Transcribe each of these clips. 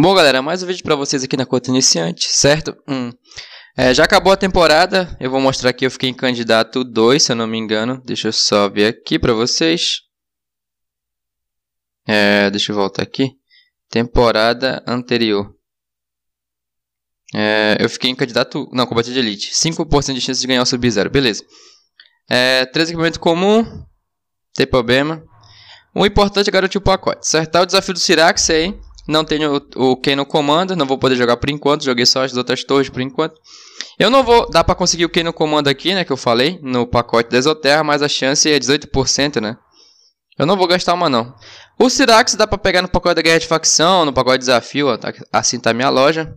Bom, galera, mais um vídeo para vocês aqui na Conta Iniciante, certo? Hum. É, já acabou a temporada, eu vou mostrar aqui, eu fiquei em candidato 2, se eu não me engano. Deixa eu só ver aqui para vocês. É, deixa eu voltar aqui. Temporada anterior. É, eu fiquei em candidato... Não, combate de elite. 5% de chance de ganhar o sub-zero, beleza. É, 3 equipamento comum, tem problema. O importante é garantir o pacote, certo? Tá o desafio do Sirax aí não tenho o, o Ken no comando, não vou poder jogar por enquanto, joguei só as outras torres por enquanto. Eu não vou, dá para conseguir o Ken no comando aqui, né, que eu falei, no pacote da Exoterra, mas a chance é 18%, né. Eu não vou gastar uma não. O Sirax dá para pegar no pacote da Guerra de Facção, no pacote de Desafio, ó, tá, assim tá minha loja.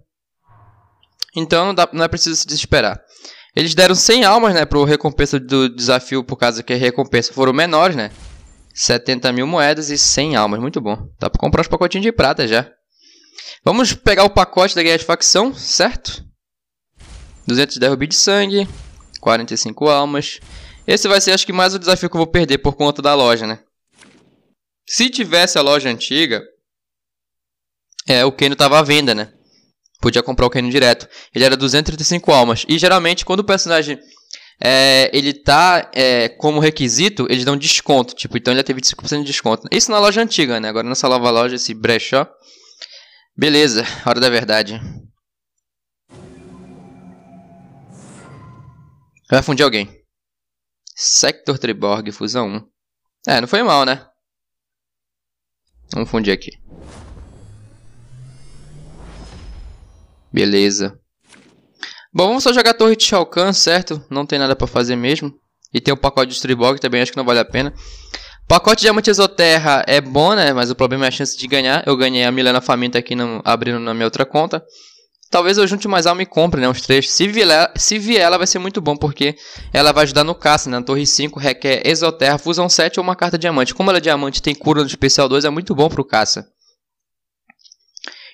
Então não, dá, não é preciso se desesperar. Eles deram 100 almas, né, pro recompensa do desafio, por causa que as recompensas foram menores, né. 70 mil moedas e 100 almas. Muito bom. Dá pra comprar os pacotinhos de prata já. Vamos pegar o pacote da guerra de facção, certo? 210 rubi de sangue, 45 almas. Esse vai ser acho que mais o desafio que eu vou perder por conta da loja, né? Se tivesse a loja antiga, é, o Keno tava à venda, né? Podia comprar o Keno direto. Ele era 235 almas. E geralmente quando o personagem é, ele tá é, como requisito, eles dão desconto, tipo, então ele já teve 5% de desconto. Isso na loja antiga, né? Agora nessa nova loja, esse brechó. Beleza, hora da verdade. Vai fundir alguém. Sector Triborg, fusão 1. É, não foi mal, né? Vamos fundir aqui. Beleza. Bom, vamos só jogar a torre de Shao Kahn, certo? Não tem nada pra fazer mesmo. E tem o pacote de Stribog também, acho que não vale a pena. Pacote de Diamante Exoterra é bom, né? Mas o problema é a chance de ganhar. Eu ganhei a Milena Faminta aqui no, abrindo na minha outra conta. Talvez eu junte mais alma e compre, né? Uns três. Se vier, se vier, ela vai ser muito bom, porque ela vai ajudar no caça, né? Na torre 5 requer Exoterra, Fusão 7 ou uma carta Diamante. Como ela é Diamante tem cura no especial 2, é muito bom pro caça.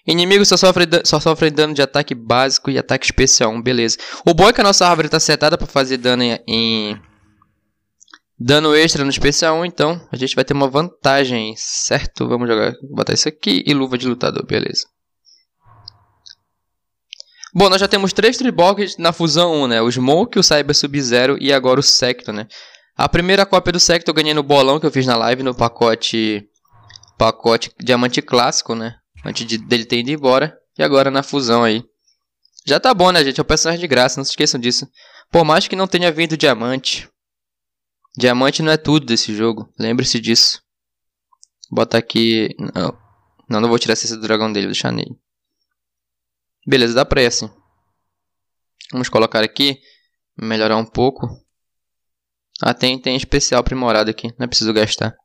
Inimigos só sofrem só sofre dano de ataque básico e ataque especial. beleza. O bom é que a nossa árvore está setada para fazer dano em, em, Dano extra no especial 1, então a gente vai ter uma vantagem, certo? Vamos jogar, Vou botar isso aqui e luva de lutador, beleza. Bom, nós já temos três triboques na fusão 1, né? O Smoke, o Cyber Sub-Zero e agora o Sector, né? A primeira cópia do Sector eu ganhei no bolão que eu fiz na live, no pacote pacote Diamante Clássico, né? antes de, dele ter ido embora. E agora na fusão aí. Já tá bom, né, gente? É um personagem de graça, não se esqueçam disso. Por mais que não tenha vindo diamante. Diamante não é tudo desse jogo, lembre-se disso. Vou botar aqui... Não. não, não vou tirar esse do dragão dele, vou deixar nele. Beleza, dá pra ir assim. Vamos colocar aqui, melhorar um pouco. Ah, tem, tem especial aprimorado aqui, não é preciso gastar.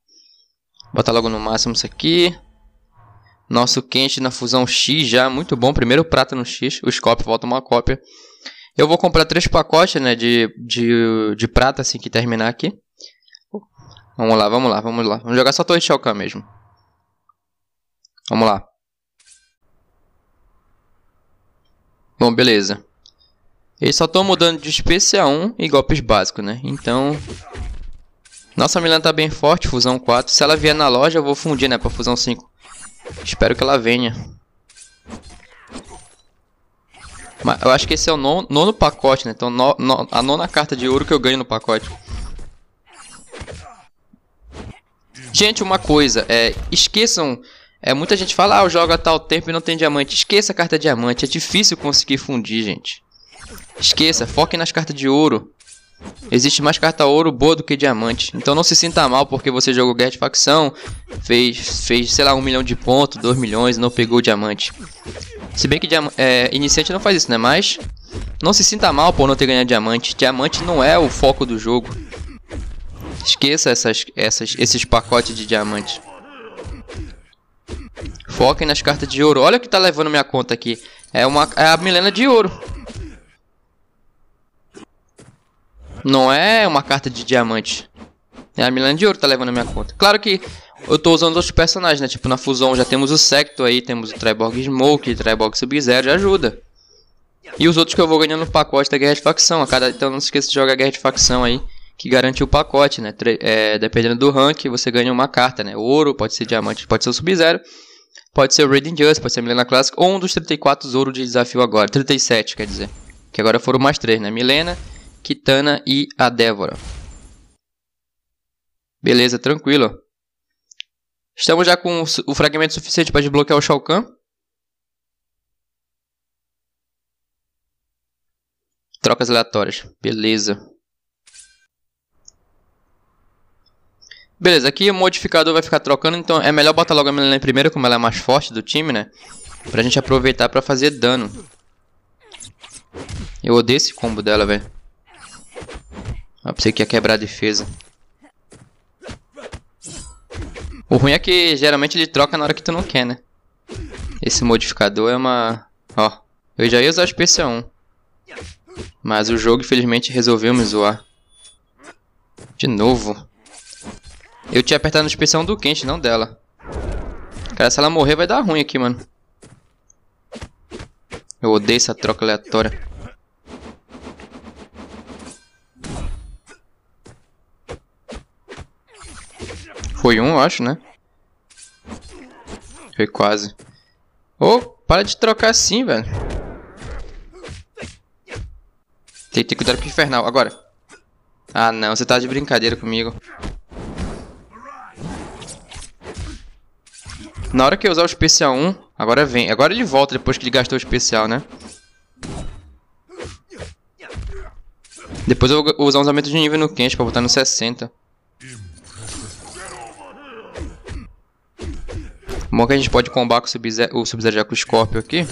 Botar logo no máximo isso aqui. Nosso quente na fusão X já, muito bom. Primeiro prata no X, o Scope volta uma cópia. Eu vou comprar três pacotes né, de, de, de prata assim que terminar aqui. Vamos lá, vamos lá, vamos lá. Vamos jogar só torre de Shao Kahn mesmo. Vamos lá. Bom, beleza. E só estou mudando de especial 1 e golpes básicos, né? Então... Nossa Milena tá bem forte, fusão 4. Se ela vier na loja, eu vou fundir, né? Pra fusão 5. Espero que ela venha. Mas eu acho que esse é o nono, nono pacote, né? Então no, no, a nona carta de ouro que eu ganho no pacote. Gente, uma coisa, é, esqueçam... É, muita gente fala, ah, eu jogo a tal tempo e não tem diamante. Esqueça a carta diamante, é difícil conseguir fundir, gente. Esqueça, Foquem nas cartas de ouro. Existe mais carta ouro boa do que diamante. Então não se sinta mal porque você jogou guerra de facção, fez, fez sei lá, um milhão de pontos, dois milhões e não pegou o diamante. Se bem que é, iniciante não faz isso, né? Mas não se sinta mal por não ter ganhado diamante. Diamante não é o foco do jogo. Esqueça essas, essas, esses pacotes de diamante. Foquem nas cartas de ouro. Olha o que tá levando minha conta aqui. É, uma, é a milena de ouro. Não é uma carta de diamante. É a Milena de Ouro tá levando a minha conta. Claro que eu tô usando outros personagens, né? Tipo, na fusão já temos o Secto aí, temos o Treborg Smoke, o Sub-Zero, já ajuda. E os outros que eu vou ganhando no pacote da Guerra de Facção. A cada... Então não se esqueça de jogar Guerra de Facção aí, que garante o pacote, né? Tre... É, dependendo do rank, você ganha uma carta, né? Ouro, pode ser Diamante, pode ser o Sub-Zero. Pode ser o Raiden Just, pode ser a Milena Clássico, ou um dos 34 ouro de desafio agora. 37, quer dizer. Que agora foram mais 3, né? Milena, Kitana e a Débora. Beleza, tranquilo. Estamos já com o fragmento suficiente para desbloquear o Shao Kahn. Trocas aleatórias. Beleza. Beleza, aqui o modificador vai ficar trocando, então é melhor botar logo a Melina em primeiro, como ela é mais forte do time, né? Pra gente aproveitar pra fazer dano. Eu odeio esse combo dela, velho. Ah, pensei que ia quebrar a defesa. O ruim é que geralmente ele troca na hora que tu não quer, né? Esse modificador é uma... Ó, eu já ia usar a especial 1. Mas o jogo, infelizmente, resolveu me zoar. De novo. Eu tinha apertado no especial do quente, não dela. Cara, se ela morrer vai dar ruim aqui, mano. Eu odeio essa troca aleatória. Foi um, eu acho, né? Foi quase. Ô, oh, para de trocar assim, velho. Tem que ter cuidado com o infernal, agora. Ah, não, você tá de brincadeira comigo. Na hora que eu usar o especial 1, agora vem. Agora ele volta depois que ele gastou o especial, né? Depois eu vou usar um aumento de nível no quente pra botar no 60. Bom que a gente pode combater com o Sub-Zero com o Scorpio aqui.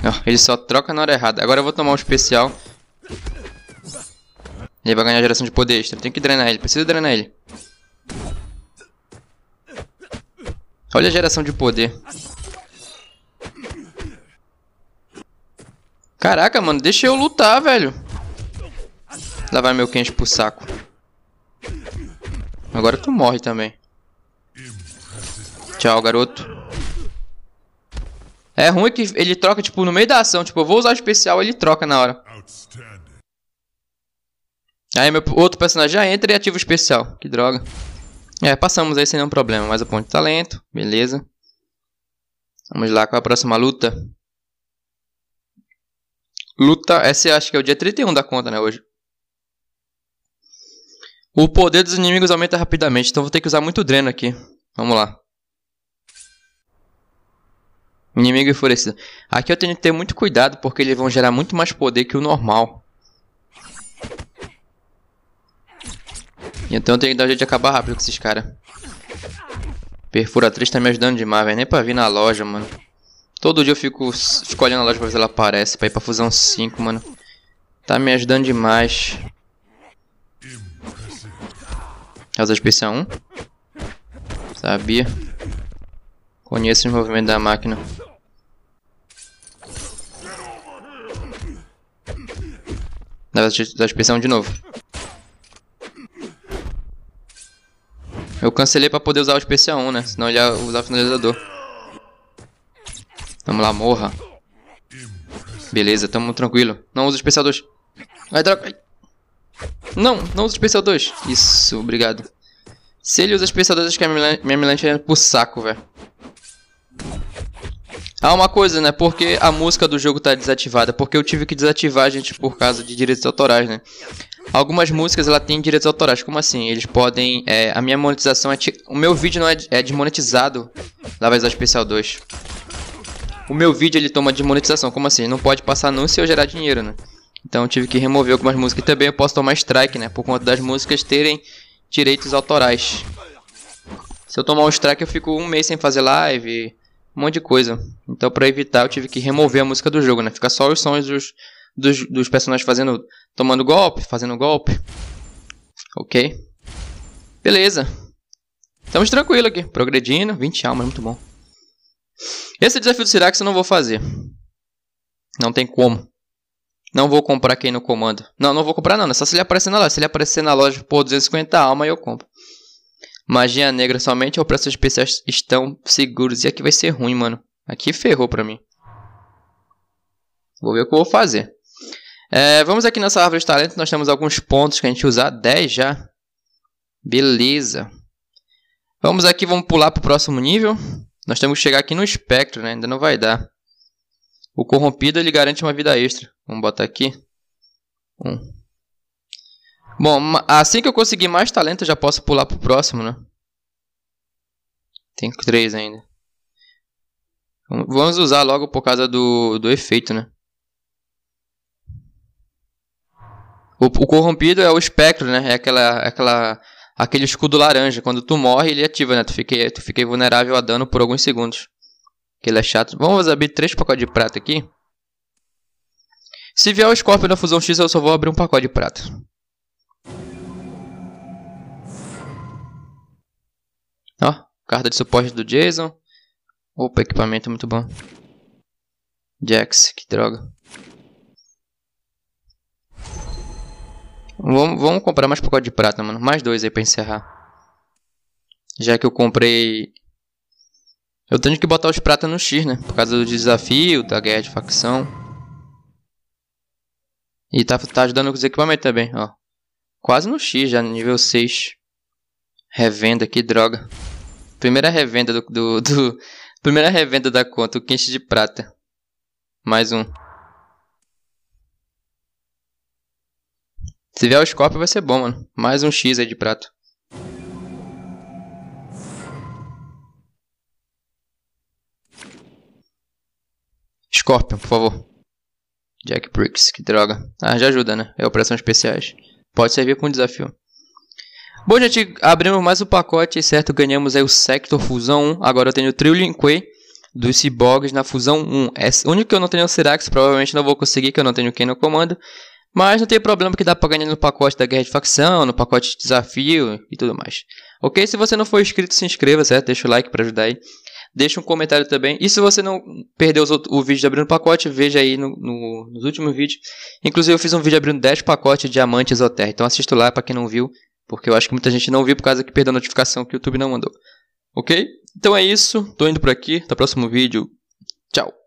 Oh, ele só troca na hora errada. Agora eu vou tomar um especial. Ele vai ganhar geração de poder extra. Tem que drenar ele. Preciso drenar ele. Olha a geração de poder. Caraca, mano. Deixa eu lutar, velho. Lá vai meu quente pro saco. Agora tu morre também. Tchau, garoto. É ruim que ele troca, tipo, no meio da ação. Tipo, eu vou usar o especial, ele troca na hora. Aí meu outro personagem já entra e ativa o especial. Que droga. É, passamos aí sem nenhum problema. Mais um ponto de talento. Beleza. Vamos lá com a próxima luta. Luta, essa acho que é o dia 31 da conta, né, hoje. O poder dos inimigos aumenta rapidamente, então vou ter que usar muito dreno aqui. Vamos lá. Inimigo enfurecido. Aqui eu tenho que ter muito cuidado, porque eles vão gerar muito mais poder que o normal. Então eu tenho que dar um jeito de acabar rápido com esses caras. Perfuratriz tá me ajudando demais, velho. Nem pra vir na loja, mano. Todo dia eu fico, fico olhando a loja pra ver se ela aparece. Pra ir pra fusão 5, mano. Tá me ajudando demais. Asa de PCA 1. Sabia. Conheço o movimento da máquina. Da, da inspeção de novo. Eu cancelei pra poder usar o especial 1, né? Senão ele ia usar o finalizador. Vamos lá, morra. Beleza, tamo tranquilo. Não usa o especial 2. Ai, droga. Não, não usa o especial 2. Isso, obrigado. Se ele usa as pensadoras, acho que a minha Milan é pro saco, velho. Ah, uma coisa, né? Porque a música do jogo tá desativada. Porque eu tive que desativar, gente, por causa de direitos autorais, né? Algumas músicas, ela tem direitos autorais. Como assim? Eles podem... É, a minha monetização é... O meu vídeo não é, é desmonetizado lá vai usar Especial 2. O meu vídeo, ele toma desmonetização. Como assim? Não pode passar anúncio eu gerar dinheiro, né? Então eu tive que remover algumas músicas. E também eu posso tomar strike, né? Por conta das músicas terem direitos autorais. Se eu tomar um strike, eu fico um mês sem fazer live, um monte de coisa. Então, pra evitar, eu tive que remover a música do jogo, né? Fica só os sons dos, dos, dos personagens fazendo, tomando golpe, fazendo golpe. Ok. Beleza. Estamos tranquilo aqui, progredindo. 20 almas, muito bom. Esse desafio do Sirax eu não vou fazer. Não tem como. Não vou comprar quem no comando. Não, não vou comprar não, é só se ele aparecer na loja. Se ele aparecer na loja por 250 alma, eu compro. Magia negra somente ou preços especiais estão seguros. E aqui vai ser ruim, mano. Aqui ferrou pra mim. Vou ver o que eu vou fazer. É, vamos aqui nessa árvore de talento. Nós temos alguns pontos que a gente usar. 10 já. Beleza. Vamos aqui, vamos pular pro próximo nível. Nós temos que chegar aqui no espectro, né? Ainda não vai dar. O corrompido, ele garante uma vida extra. Vamos botar aqui. Um. Bom, assim que eu conseguir mais talento, eu já posso pular pro próximo, né? Tem três ainda. Vamos usar logo por causa do, do efeito, né? O, o corrompido é o espectro, né? É aquela, aquela, aquele escudo laranja. Quando tu morre, ele ativa, né? Tu fiquei tu fica vulnerável a dano por alguns segundos. Que ele é chato. Vamos abrir três pacotes de prata aqui. Se vier o Scorpion da Fusão X, eu só vou abrir um pacote de prata. Ó, carta de suporte do Jason. Opa, equipamento muito bom. Jax, que droga. Vamos, comprar mais pacote de prata, mano. Mais dois aí pra encerrar. Já que eu comprei... Eu tenho que botar os prata no X, né? Por causa do desafio, da guerra de facção. E tá, tá ajudando com os equipamentos também, ó. Quase no X já, nível 6. Revenda, que droga. Primeira revenda do, do, do... primeira revenda da conta, o quente de prata. Mais um. Se vier o Scorpion vai ser bom, mano. Mais um X aí de prata. Scorpion, por favor. Jack Bricks, que droga. Ah, já ajuda, né? É operação especiais. Pode servir como desafio. Bom, gente, abrimos mais o um pacote, certo? Ganhamos aí o Sector Fusão 1. Agora eu tenho o Trillion Quay dos Cyborgs na Fusão 1. É o único que eu não tenho é o Serax, provavelmente não vou conseguir, que eu não tenho quem no comando. Mas não tem problema que dá pra ganhar no pacote da Guerra de Facção, no pacote de desafio e tudo mais. Ok? Se você não for inscrito, se inscreva, certo? Deixa o like para ajudar aí. Deixa um comentário também. E se você não perdeu os, o vídeo de abrindo pacote, veja aí no, no, nos últimos vídeos. Inclusive eu fiz um vídeo abrindo 10 pacotes de diamante Exoterra. Então assista lá para quem não viu, porque eu acho que muita gente não viu por causa que perdeu a notificação que o YouTube não mandou. Ok? Então é isso. Tô indo por aqui. Até o próximo vídeo. Tchau.